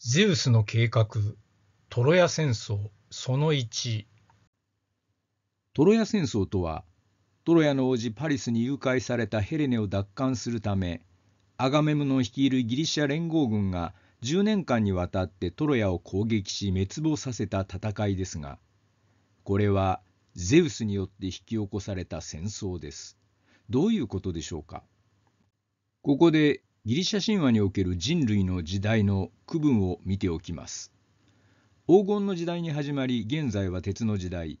ゼウスの計画トロヤ戦争その1トロヤ戦争とはトロヤの王子パリスに誘拐されたヘレネを奪還するためアガメムノ率いるギリシャ連合軍が10年間にわたってトロヤを攻撃し滅亡させた戦いですがこれはゼウスによって引き起こされた戦争です。どういうことでしょうかここでギリシャ神話における人類の時代の区分を見ておきます黄金の時代に始まり現在は鉄の時代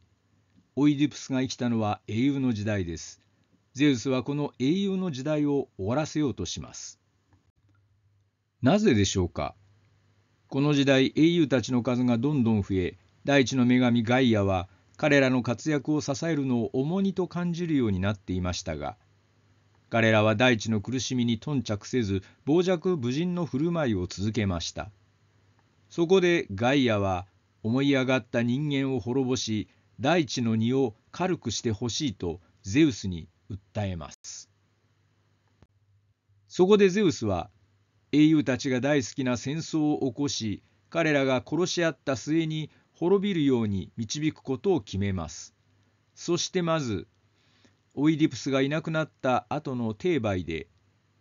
オイディプスが生きたのは英雄の時代ですゼウスはこの英雄の時代を終わらせようとしますなぜでしょうかこの時代英雄たちの数がどんどん増え大地の女神ガイアは彼らの活躍を支えるのを重荷と感じるようになっていましたが彼らは大地の苦しみに頓着せず、傍若無人の振る舞いを続けました。そこでガイアは、思い上がった人間を滅ぼし、大地の荷を軽くしてほしいとゼウスに訴えます。そこでゼウスは、英雄たちが大好きな戦争を起こし、彼らが殺し合った末に滅びるように導くことを決めます。そしてまずオイディプスがいなくなった後の帝梅で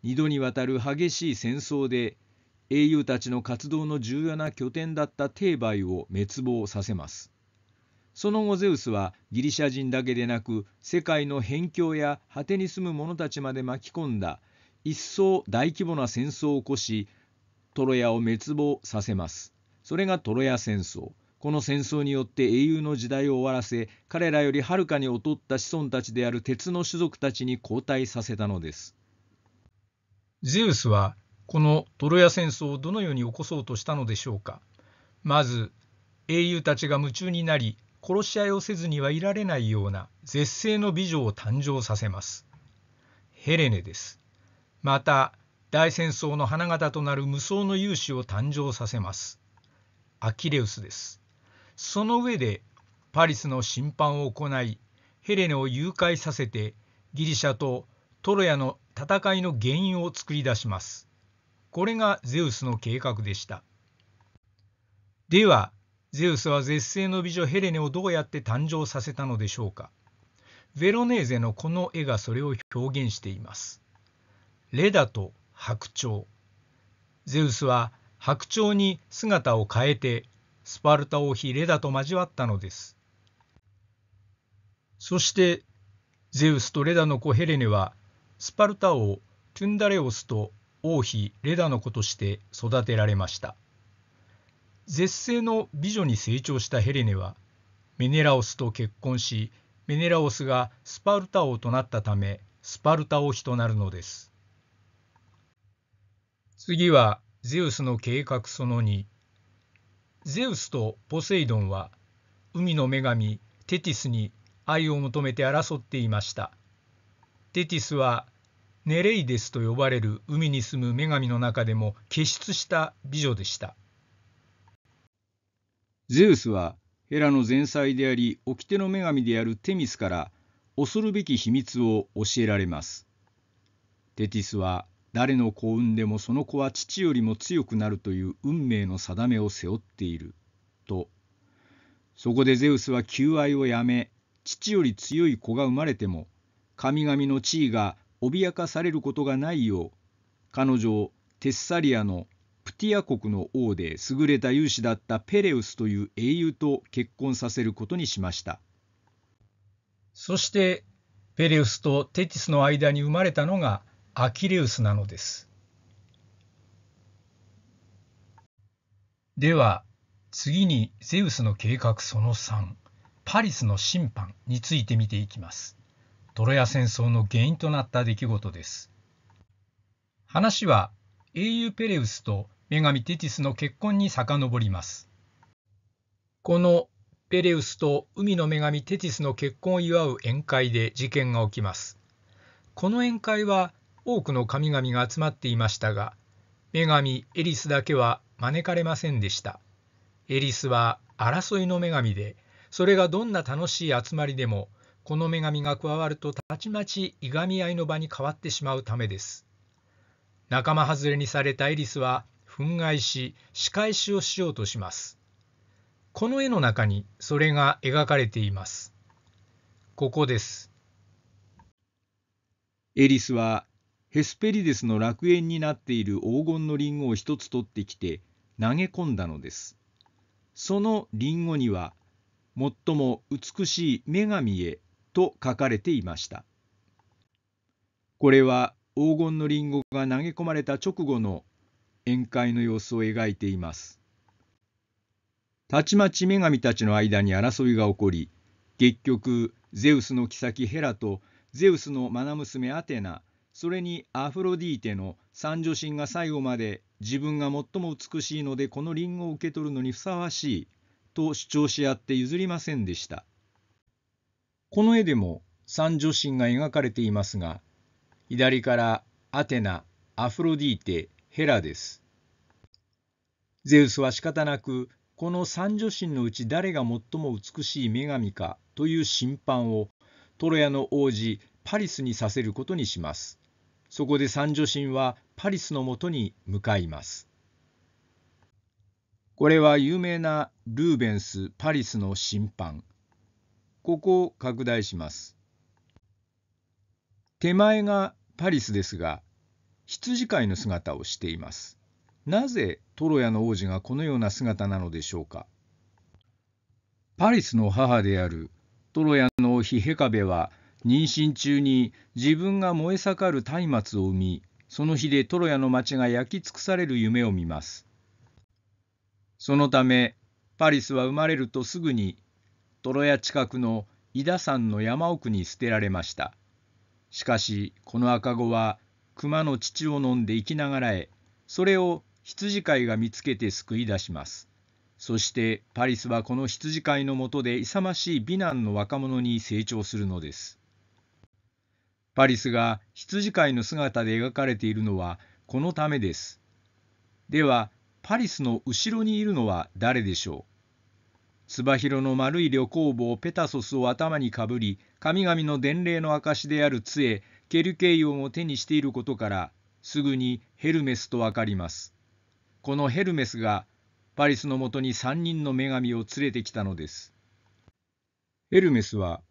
2度にわたる激しい戦争で英雄たちの活動の重要な拠点だった帝梅を滅亡させます。その後ゼウスはギリシャ人だけでなく世界の辺境や果てに住む者たちまで巻き込んだ一層大規模な戦争を起こしトロヤを滅亡させます。それがトロヤ戦争。この戦争によって英雄の時代を終わらせ彼らよりはるかに劣った子孫たちである鉄の種族たちに交代させたのですゼウスはこのトロヤ戦争をどのように起こそうとしたのでしょうかまず英雄たちが夢中になり殺し合いをせずにはいられないような絶世の美女を誕生させますヘレネですまた大戦争の花形となる無双の勇士を誕生させますアキレウスですその上でパリスの審判を行いヘレネを誘拐させてギリシャとトロヤの戦いの原因を作り出します。これがゼウスの計画でした。ではゼウスは絶世の美女ヘレネをどうやって誕生させたのでしょうか。ヴェロネーゼのこの絵がそれを表現しています。レダと白鳥。ゼウスは白鳥に姿を変えてスパルタ王妃レダと交わったのです。そしてゼウスとレダの子ヘレネはスパルタ王トゥンダレオスと王妃レダの子として育てられました。絶世の美女に成長したヘレネはメネラオスと結婚しメネラオスがスパルタ王となったためスパルタ王妃となるのです。次はゼウスの計画その2ゼウスとポセイドンは海の女神テティスに愛を求めて争っていましたテティスはネレイデスと呼ばれる海に住む女神の中でも傑出した美女でしたゼウスはヘラの前妻であり掟の女神であるテミスから恐るべき秘密を教えられますテティスは誰の子を産んでもその子は父よりも強くなるという運命の定めを背負っている」とそこでゼウスは求愛をやめ父より強い子が生まれても神々の地位が脅かされることがないよう彼女をテッサリアのプティア国の王で優れた勇士だったペレウスという英雄と結婚させることにしましたそしてペレウスとテティスの間に生まれたのがアキレウスなのです。では次にゼウスの計画その3パリスの審判について見ていきます。トロヤ戦争の原因となった出来事です。話は英雄ペレウスと女神テティスの結婚に遡ります。このペレウスと海の女神テティスの結婚を祝う宴会で事件が起きます。この宴会は多くの神々が集まっていましたが、女神エリスだけは招かれませんでした。エリスは争いの女神で、それがどんな楽しい集まりでも、この女神が加わるとたちまちいがみ合いの場に変わってしまうためです。仲間外れにされたエリスは憤慨し仕返しをしようとします。この絵の中にそれが描かれています。ここです。エリスはヘスペリデスの楽園になっている黄金のリンゴを一つ取ってきて投げ込んだのです。そのリンゴには、最も美しい女神へと書かれていました。これは黄金のリンゴが投げ込まれた直後の宴会の様子を描いています。たちまち女神たちの間に争いが起こり、結局、ゼウスの妃ヘラとゼウスの愛娘アテナ、それにアフロディーテの三女神が最後まで自分が最も美しいのでこのリンゴを受け取るのにふさわしいと主張し合って譲りませんでした。この絵でも三女神が描かれていますが、左からアテナ、アフロディーテ、ヘラです。ゼウスは仕方なく、この三女神のうち誰が最も美しい女神かという審判をトロヤの王子パリスにさせることにします。そこで三女神はパリスのもとに向かいます。これは有名なルーベンス・パリスの審判。ここを拡大します。手前がパリスですが、羊飼いの姿をしています。なぜトロヤの王子がこのような姿なのでしょうか。パリスの母であるトロヤのヒヘカベは妊娠中に自分が燃え盛る松明を生み、その火でトロヤの町が焼き尽くされる夢を見ます。そのため、パリスは生まれるとすぐに、トロヤ近くの伊田山の山奥に捨てられました。しかし、この赤子は、熊の乳を飲んで生きながらえ、それを羊飼いが見つけて救い出します。そしてパリスはこの羊飼いのもとで勇ましい美男の若者に成長するのです。パリスが羊飼いの姿で描かれているのはこのためです。では、パリスの後ろにいるのは誰でしょうつばひろの丸い旅行帽ペタソスを頭にかぶり、神々の伝令の証である杖、ケルケイオンを手にしていることから、すぐにヘルメスとわかります。このヘルメスがパリスのもとに3人の女神を連れてきたのです。ヘルメスは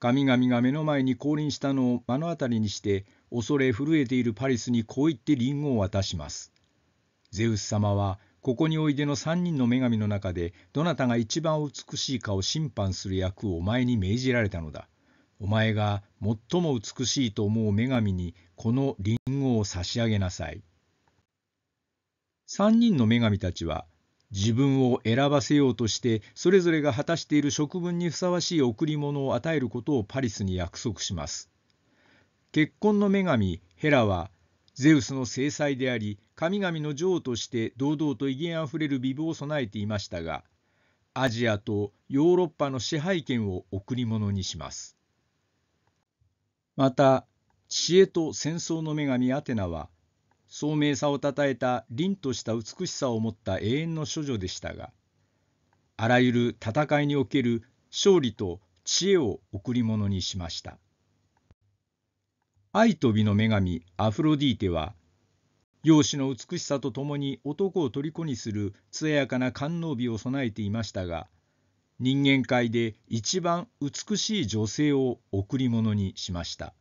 神々が目の前に降臨したのを目の当たりにして恐れ震えているパリスにこう言ってリンゴを渡しますゼウス様はここにおいでの3人の女神の中でどなたが一番美しいかを審判する役をお前に命じられたのだお前が最も美しいと思う女神にこのリンゴを差し上げなさい3人の女神たちは自分を選ばせようとしてそれぞれが果たしている職分にふさわしい贈り物を与えることをパリスに約束します結婚の女神ヘラはゼウスの正妻であり神々の女王として堂々と威厳あふれる美貌を備えていましたがアジアとヨーロッパの支配権を贈り物にしますまた知恵と戦争の女神アテナは聡明さをたたえた凛とした美しさを持った永遠の処女でしたがあらゆる戦いにおける勝利と知恵を贈り物にしました愛と美の女神アフロディーテは容姿の美しさとともに男を虜にする艶やかな官能美を備えていましたが人間界で一番美しい女性を贈り物にしました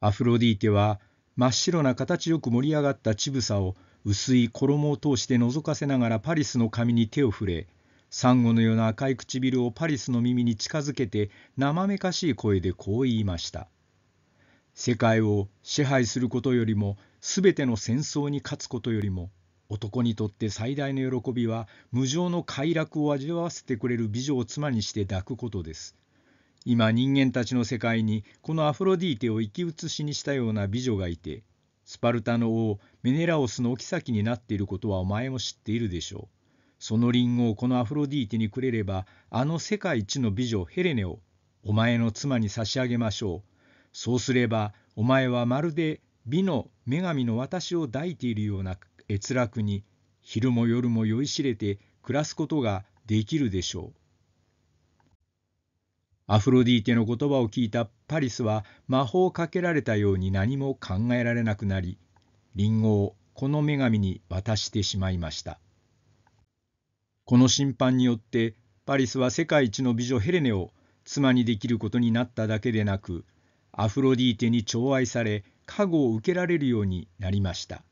アフロディーテは真っ白な形よく盛り上がった乳房を薄い衣を通して覗かせながらパリスの髪に手を触れサンゴのような赤い唇をパリスの耳に近づけて生めかしい声でこう言いました世界を支配することよりも全ての戦争に勝つことよりも男にとって最大の喜びは無情の快楽を味わわせてくれる美女を妻にして抱くことです今人間たちの世界にこのアフロディーテを生き写しにしたような美女がいてスパルタの王メネラオスの妃になっていることはお前も知っているでしょう。そのリンゴをこのアフロディーテにくれればあの世界一の美女ヘレネをお前の妻に差し上げましょう。そうすればお前はまるで美の女神の私を抱いているような閲楽に昼も夜も酔いしれて暮らすことができるでしょう。アフロディーテの言葉を聞いたパリスは魔法をかけられたように何も考えられなくなりリンゴをこの女神に渡してしまいましたこの審判によってパリスは世界一の美女ヘレネを妻にできることになっただけでなくアフロディーテに寵愛され加護を受けられるようになりました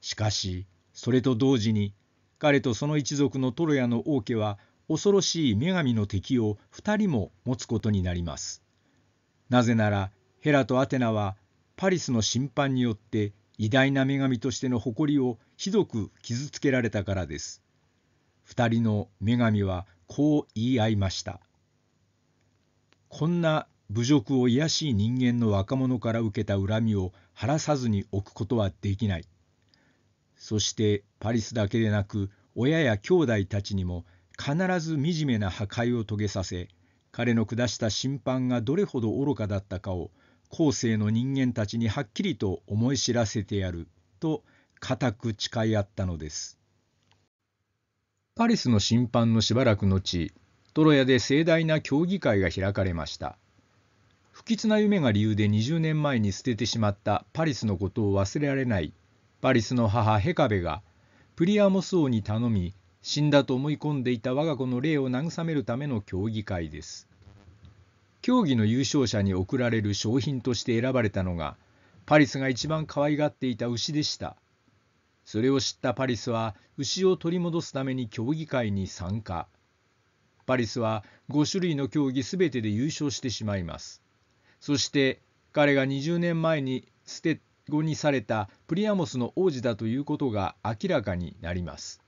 しかしそれと同時に彼とその一族のトロヤの王家は恐ろしい女神の敵を2人も持つことになります。なぜならヘラとアテナはパリスの審判によって偉大な女神としての誇りをひどく傷つけられたからです。2人の女神はこう言い合いました。こんな侮辱を卑しい人間の若者から受けた恨みを晴らさずに置くことはできない。そしてパリスだけでなく親や兄弟たちにも必ず惨めな破壊を遂げさせ彼の下した審判がどれほど愚かだったかを後世の人間たちにはっきりと思い知らせてやると固く誓い合ったのですパリスの審判のしばらく後トロヤで盛大な協議会が開かれました不吉な夢が理由で20年前に捨ててしまったパリスのことを忘れられないパリスの母ヘカベがプリアモス王に頼み死んだと思い込んでいた我が子の霊を慰めるための競技会です。競技の優勝者に贈られる商品として選ばれたのが、パリスが一番可愛がっていた牛でした。それを知ったパリスは牛を取り戻すために競技会に参加。パリスは5種類の競技すべてで優勝してしまいます。そして彼が20年前に捨て子にされたプリアモスの王子だということが明らかになります。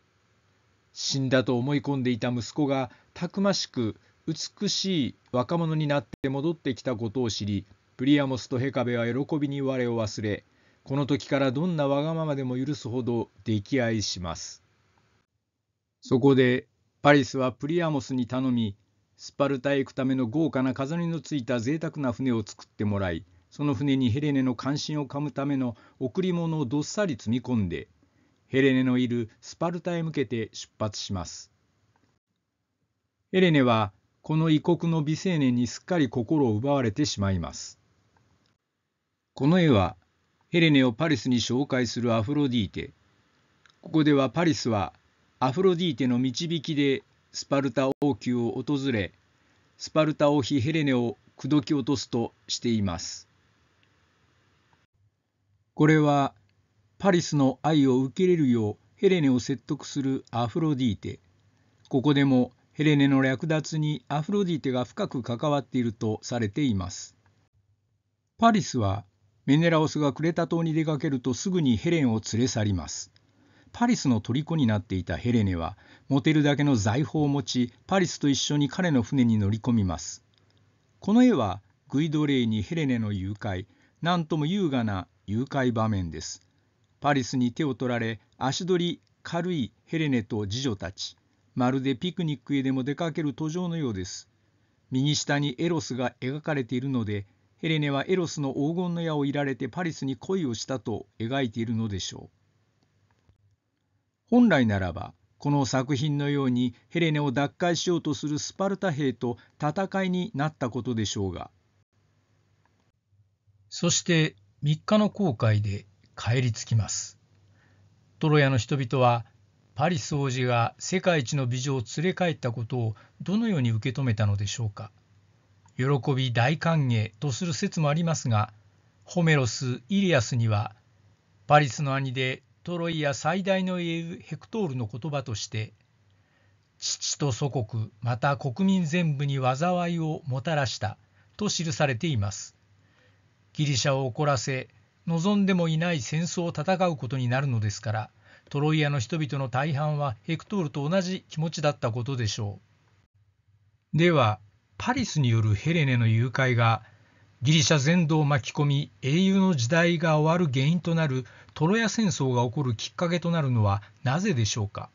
死んだと思い込んでいた息子がたくましく美しい若者になって戻ってきたことを知りプリアモスとヘカベは喜びに我を忘れこの時からどんなわがままでも許すほど溺愛しますそこでパリスはプリアモスに頼みスパルタへ行くための豪華な飾りのついた贅沢な船を作ってもらいその船にヘレネの関心をかむための贈り物をどっさり積み込んでヘレネのいるスパルタへ向けて出発します。ヘレネはこの異国の美青年にすっかり心を奪われてしまいます。この絵はヘレネをパリスに紹介するアフロディーテ。ここではパリスはアフロディーテの導きでスパルタ王宮を訪れ、スパルタ王妃ヘレネを口説き落とすとしています。これはパリスの愛を受け入れるようヘレネを説得するアフロディーテここでもヘレネの略奪にアフロディーテが深く関わっているとされていますパリスはメネラオスがクレタ島に出かけるとすぐにヘレンを連れ去りますパリスの虜になっていたヘレネはモテるだけの財宝を持ちパリスと一緒に彼の船に乗り込みますこの絵はグイドレイにヘレネの誘拐なんとも優雅な誘拐場面ですパリスに手を取られ足取り軽いヘレネと次女たちまるでピクニックへでも出かける途上のようです右下にエロスが描かれているのでヘレネはエロスの黄金の矢をいられてパリスに恋をしたと描いているのでしょう本来ならばこの作品のようにヘレネを奪回しようとするスパルタ兵と戦いになったことでしょうがそして3日の航海で帰り着きます。トロヤの人々はパリス王子が世界一の美女を連れ帰ったことをどのように受け止めたのでしょうか。喜び大歓迎とする説もありますが、ホメロス・イリアスには、パリスの兄でトロイア最大の英雄ヘクトールの言葉として、父と祖国、また国民全部に災いをもたらしたと記されています。ギリシャを怒らせ、望んでもいない戦争を戦うことになるのですからトロイアの人々の大半はヘクトールと同じ気持ちだったことでしょうではパリスによるヘレネの誘拐がギリシャ全土を巻き込み英雄の時代が終わる原因となるトロヤ戦争が起こるきっかけとなるのはなぜでしょうか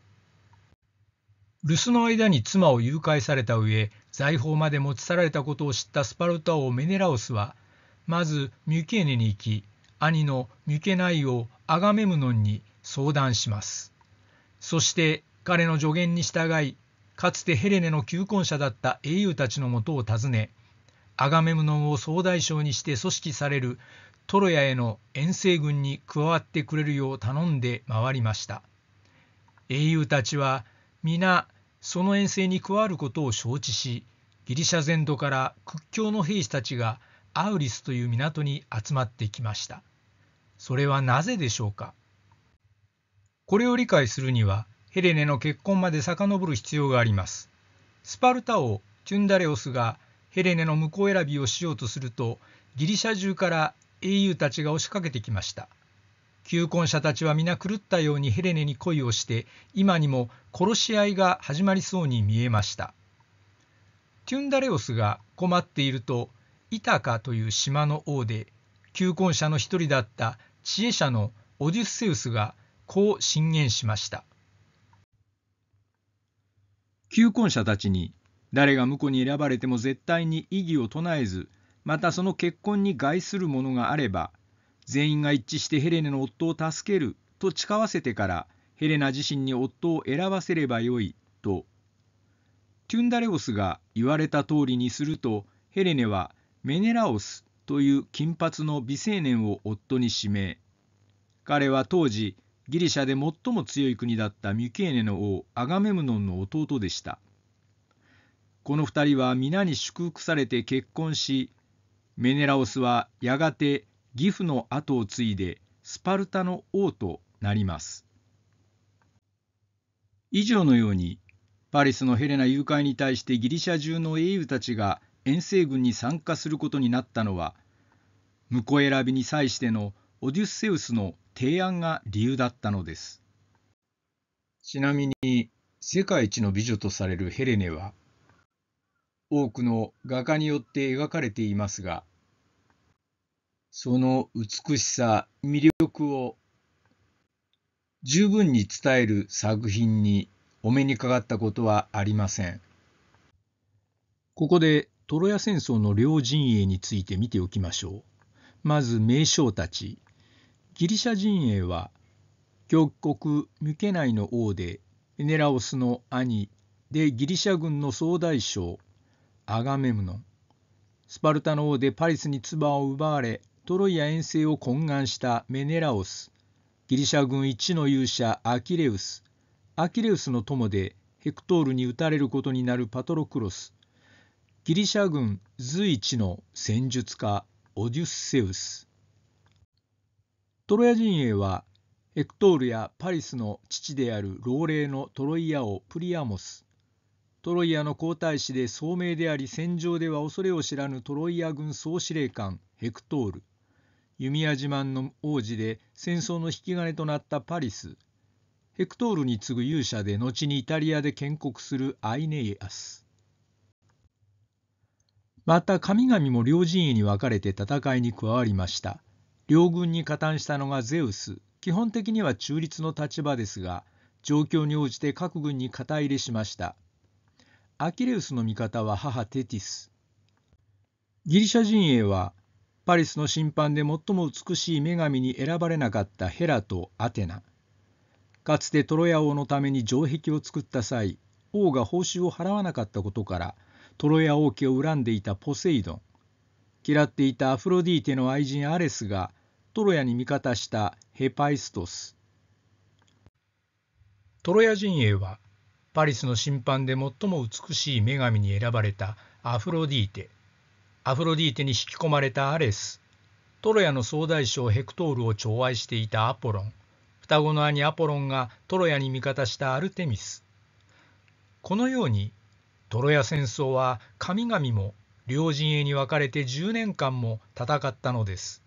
留守の間に妻を誘拐された上財宝まで持ち去られたことを知ったスパルタ王メネラオスはまずミュケーネに行き兄のミケナイをアガメムノンに相談します。そして彼の助言に従い、かつてヘレネの求婚者だった英雄たちのもとを訪ね、アガメムノンを総大将にして組織されるトロヤへの遠征軍に加わってくれるよう頼んで回りました。英雄たちは皆その遠征に加わることを承知し、ギリシャ全土から屈強の兵士たちがアウリスという港に集まってきました。それはなぜでしょうかこれを理解するにはヘレネの結婚まで遡る必要があります。スパルタ王チュンダレオスがヘレネの向こう選びをしようとするとギリシャ中から英雄たちが押しかけてきました。求婚者たちは皆狂ったようにヘレネに恋をして今にも殺し合いが始まりそうに見えました。チュンダレオスが困っているとイタカという島の王で求婚者の一人だった知恵者のオデュッセウスがこう進言しました求婚者たちに誰が婿に選ばれても絶対に異議を唱えずまたその結婚に害するものがあれば全員が一致してヘレネの夫を助けると誓わせてからヘレナ自身に夫を選ばせればよいとテュンダレオスが言われた通りにするとヘレネはメネラオスという金髪の美青年を夫に指名彼は当時ギリシャで最も強い国だったミュケーネの王アガメムノンの弟でしたこの2人は皆に祝福されて結婚しメネラオスはやがて義父の後を継いでスパルタの王となります以上のようにパリスのヘレナ誘拐に対してギリシャ中の英雄たちが遠征軍に参加することになったのは婿選びに際してのオデュッセウスの提案が理由だったのですちなみに世界一の美女とされるヘレネは多くの画家によって描かれていますがその美しさ魅力を十分に伝える作品にお目にかかったことはありませんここでトロヤ戦争の両陣営について見ておきましょう。まず名将たち。ギリシャ陣営は極国ミケナイの王でエネラオスの兄でギリシャ軍の総大将アガメムノン。スパルタの王でパリスに唾を奪われトロイア遠征を懇願したメネラオス。ギリシャ軍一の勇者アキレウス。アキレウスの友でヘクトールに撃たれることになるパトロクロス。ギリシャ軍随一の戦術家オデュッセウストロヤ陣営はエクトールやパリスの父である老齢のトロイア王プリアモストロイアの皇太子で聡明であり戦場では恐れを知らぬトロイア軍総司令官ヘクトール弓矢自慢の王子で戦争の引き金となったパリスヘクトールに次ぐ勇者で後にイタリアで建国するアイネイアスまた神々も両陣営に分かれて戦いに加わりました。両軍に加担したのがゼウス。基本的には中立の立場ですが、状況に応じて各軍に肩入れしました。アキレウスの味方は母テティス。ギリシャ陣営は、パリスの審判で最も美しい女神に選ばれなかったヘラとアテナ。かつてトロヤ王のために城壁を作った際、王が報酬を払わなかったことから、トロヤ王家を恨んでいたポセイドン嫌っていたアフロディーテの愛人アレスがトロヤに味方したヘパイストストロヤ陣営はパリスの審判で最も美しい女神に選ばれたアフロディーテアフロディーテに引き込まれたアレストロヤの総大将ヘクトールを寵愛していたアポロン双子の兄アポロンがトロヤに味方したアルテミスこのように泥屋戦争は神々も両陣営に分かれて10年間も戦ったのです。